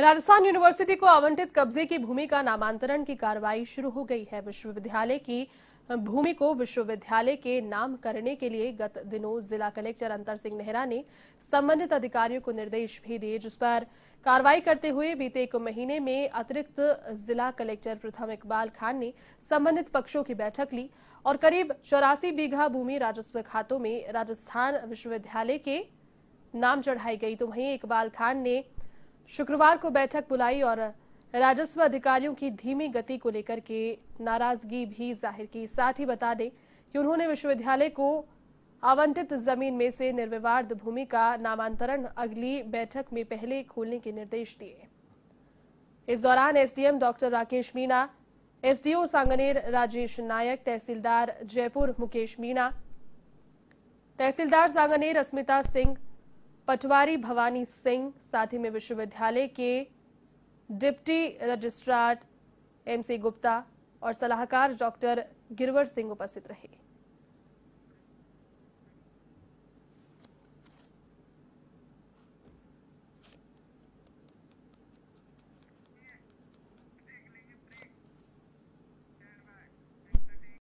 Rajasthan university को आवंटित कब्जे की भूमि का नामांतरण की कार्रवाई शुरू हो गई है विश्वविद्यालय की भूमि को विश्वविद्यालय के नाम करने के लिए गत दिनों जिला कलेक्टर अंतर सिंह नेहरा ने संबंधित अधिकारियों को निर्देश भी दिए जिस पर कार्रवाई करते हुए बीते एक महीने में अतिरिक्त जिला कलेक्टर प्रथम इकबाल खान ने संबंधित पक्षों की बैठक ली और करीब चौरासी बीघा भूमि राजस्व खातों में राजस्थान विश्वविद्यालय के नाम चढ़ाई गई तो वहीं इकबाल खान ने शुक्रवार को बैठक बुलाई और राजस्व अधिकारियों की धीमी गति को लेकर के नाराजगी भी जाहिर की साथ ही बता दें कि उन्होंने विश्वविद्यालय को आवंटित जमीन में से निर्विवाद भूमि का नामांतरण अगली बैठक में पहले खोलने के निर्देश दिए इस दौरान SDM doctor Rakesh Meena SDO Sanganer Rajesh Nayak तहसीलदार जयपुर मुकेश मीणा तहसीलदार सांगनेर अस्मिता सिंह पटवारी भवानी सिंह साथ ही में विश्वविद्यालय के डिप्टी रजिस्ट्रार एमसी गुप्ता और सलाहकार डॉक्टर गिरवर सिंह उपस्थित रहे